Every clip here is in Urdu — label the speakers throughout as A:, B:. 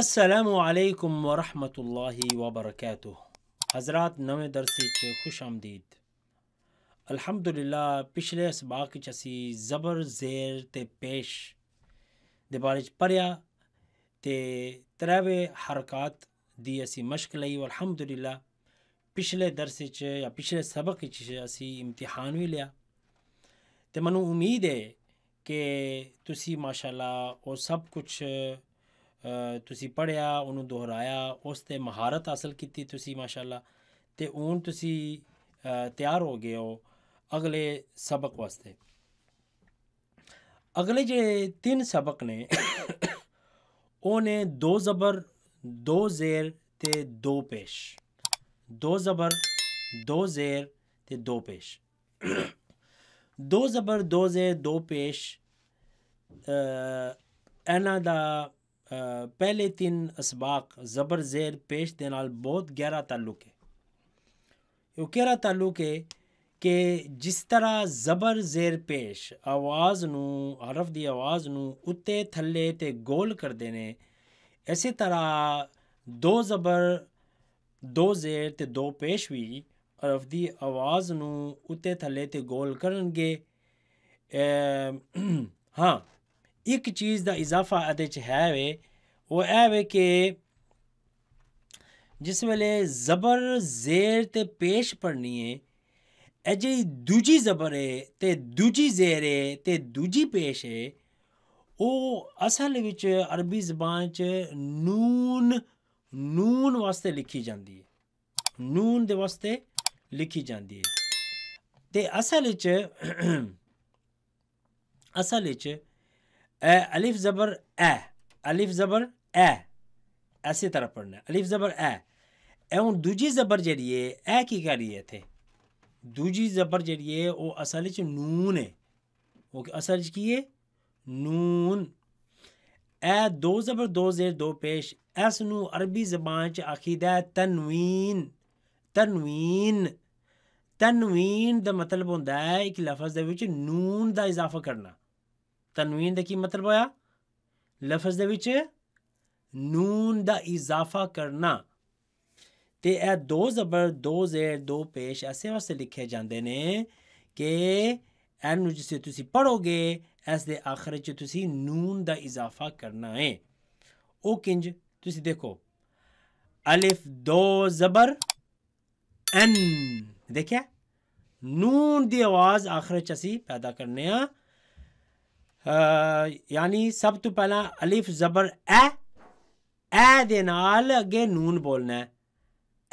A: السلام علیکم ورحمۃ اللہ وبرکاتہ حضرات نویں چھ خوش آمدید الحمد للہ پچھلے اسباق چسی زبر زیر تے پیش دے دارے پڑھیا تے تروے حرکات دی اسی مشق لئی الحمد للہ پچھلے چ یا پچھلے سبق چ اسی امتحان وی لیا تے منو امید ہے کہ تسی ماشاءاللہ او سب کچھ ਤੁਸੀਂ ਪੜਿਆ ਉਹਨੂੰ ਦੁਹਰਾਇਆ ਉਸ ਤੇ ਮਹਾਰਤ ਹਾਸਲ ਕੀਤੀ ਤੁਸੀਂ ਮਾਸ਼ਾਅੱਲਾ ਤੇ ਹੁਣ ਤੁਸੀਂ ਤਿਆਰ ਹੋ ਗਏ ਹੋ ਅਗਲੇ ਸਬਕ ਵਾਸਤੇ ਅਗਲੇ ਜੇ ਤਿੰਨ ਸਬਕ ਨੇ ਉਹਨੇ ਦੋ ਜ਼ਬਰ ਦੋ ਜ਼ੇਰ ਤੇ ਦੋ ਪੇਸ਼ ਦੋ ਜ਼ਬਰ ਦੋ ਜ਼ੇਰ ਤੇ ਦੋ ਪੇਸ਼ ਦੋ ਜ਼ਬਰ ਦੋ ਜ਼ੇਰ ਦੋ ਪੇਸ਼ ਅ ਇਹਨਾਂ ਦਾ پہلے تین اسباق زبر زیر پیش کے نال بہت گہرا تعلق ہے وہ گہرا تعلق ہے کہ جس طرح زبر زیر پیش آواز نو حرف دی آواز نو اتے تھلے تے گول کر دینے اسی طرح دو زبر دو زیر تے دو پیش بھی حرف دی آواز نو اتے تھلے تے گول کرنگے ہاں ਇੱਕ ਚੀਜ਼ ਦਾ ਇਜ਼ਾਫਾ ਅਦੇ 'ਚ ਹੈ ਵੇ ਉਹ ਇਹ ਵੇ ਕਿ ਜਿਸ ਵੇਲੇ ਜ਼ਬਰ ਜ਼ੇਰ ਤੇ ਪੇਸ਼ ਪੜਨੀ ਏ ਅਜੇ ਜਿਹੜੀ ਦੂਜੀ ਜ਼ਬਰ ਏ ਤੇ ਦੂਜੀ ਜ਼ੇਰ ਏ ਤੇ ਦੂਜੀ ਪੇਸ਼ ਏ ਉਹ ਅਸਲ ਵਿੱਚ ਅਰਬੀ ਜ਼ਬਾਨ 'ਚ ਨੂਨ ਨੂਨ ਵਾਸਤੇ ਲਿਖੀ ਜਾਂਦੀ ਏ ਨੂਨ ਦੇ ਵਾਸਤੇ ਲਿਖੀ ਜਾਂਦੀ ਏ ਤੇ ਅਸਲ ਵਿੱਚ ਅਸਲ ਵਿੱਚ الف زبر ا الف زبر ایسی طرح پڑھنا الف زبر دوجی زبر جڑی ہے اے کی رہی ہے تھے دوجی زبر جڑی ہے وہ اصل چ نون ہے اصل کی ہے نون اے دو زبر دو زیر دو پیش اس نو عربی زبان چ د ہے تنوین تنوین دا مطلب ہوندا ہے ایک لفظ دے وچ نون دا اضافہ کرنا تنوین توین کی مطلب ہویا لفظ دے وچ نون دا اضافہ کرنا تے اے دو زبر دو زیر دو پیش ایسے واسطے لکھے جاندے نے کہ اینو جسے تسی پڑھو گے اس دے آخر تسی نون دا اضافہ کرنا ہے او کنج تسی دیکھو الف دو زبر ای دیکھے آواز آخر چی پیدا کرنے ہاں یعنی سب تو پہلا الف زبر اے اے دے نال اگے نون بولنا ہے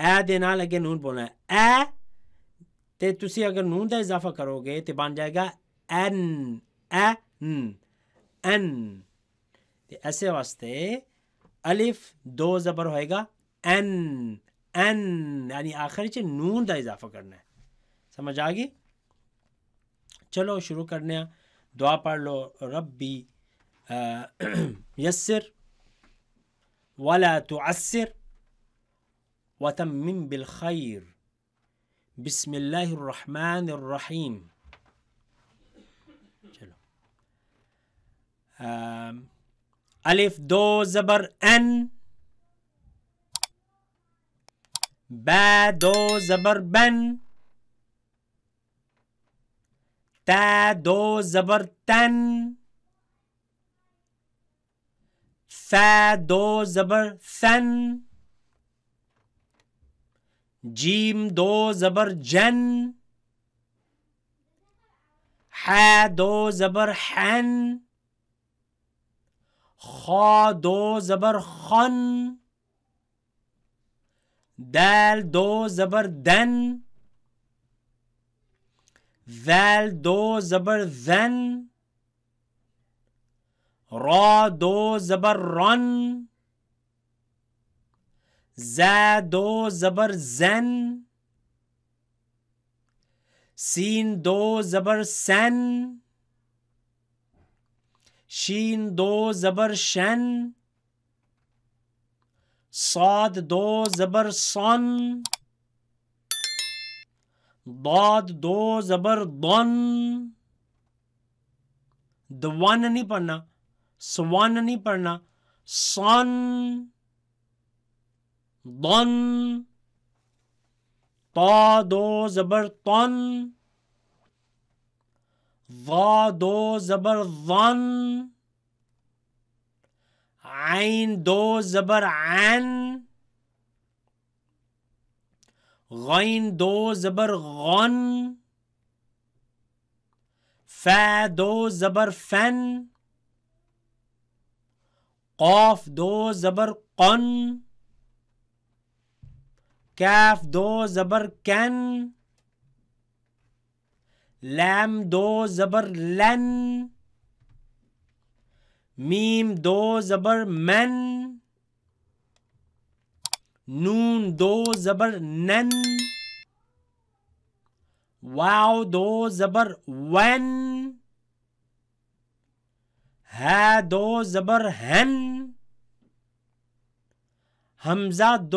A: اے دے نال اگے نون بولنا ہے اے تے تسی اگر نون اضافہ کرو گے تے بن جائے گا این این اے ایسے واسطے الف دو زبر ہوئے گا این این یعنی آخر چ نون کا اضافہ کرنا ہے سمجھ آ گی چلو شروع کرنے ہیں دعا پڑھ لو ربی یسر ولا تعسر وتمم بالخير بسم الله الرحمن الرحيم چلو الف دو زبر ان با دو زبر بن تا دو زبر تن سا دو زبر فن جیم دو زبر جن ح دو زبر حن خا دو زبر خن دال دو زبر دن ذال دو زبر ذن را دو زبر رن زا دو زبر زن سين دو زبر سن شين دو زبر شن صاد دو زبر صن دو زبر دون دوان نہیں پڑھنا سوان نہیں پڑھنا سن دون تا دو زبر تون وا دو زبر ون عین دو زبر عین غين دو زبر غن فا دو زبر فن قاف دو زبر قن كاف دو زبر كن لام دو زبر لن ميم دو زبر من نون دو زبر نن واو دو زبر ون ہے دو زبر ہن این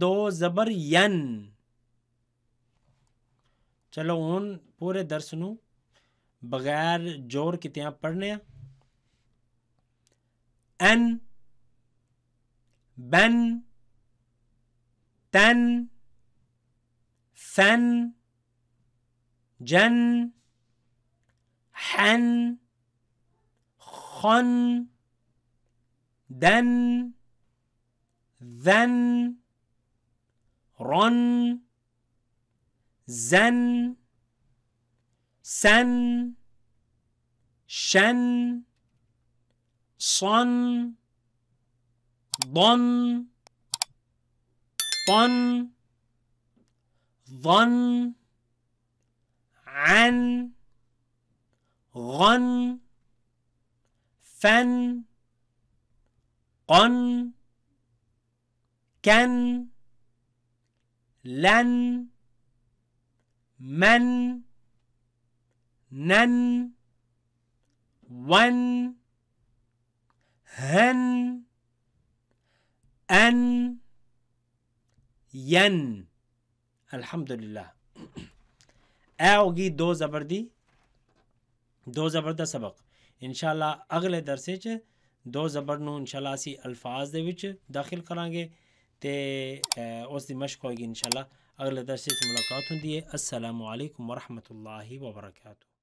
A: دو زبر ین چلو ان پورے درس نو بغیر جوڑ کتیاں پڑھنے ہیں أن بن تن ثن جن حن خن دن ذن رن زن سن شن sun, bun, fun, vun, an, run, fen, qun, Ken. lan, man, nan, one, هن أن ين الحمد لله ए होगी दो ज़बर दी दो ज़बर ਦਾ ਸਬਕ ਇਨਸ਼ਾਅੱਲਾ ਅਗਲੇ ਦਰਸੇ 'ਚ ਦੋ ਜ਼ਬਰ ਨੂੰ ਇਨਸ਼ਾਅੱਲਾ ਅਸੀਂ ਅਲਫਾਜ਼ ਦੇ ਵਿੱਚ ਦਾਖਲ ਕਰਾਂਗੇ ਤੇ ਉਸ ਦੀ ਮਸ਼ਕ ਹੋਏਗੀ ਇਨਸ਼ਾਅੱਲਾ ਅਗਲੇ ਦਰਸੇ 'ਚ ਮੁਲਾਕਾਤ ਹੁੰਦੀ ਹੈ ਅਸਲਾਮੁ ਅਲੈਕੁਮ ਵਰਹਿਮਤੁਲਲਾਹਿ ਵਬਰਕਾਤੁਹ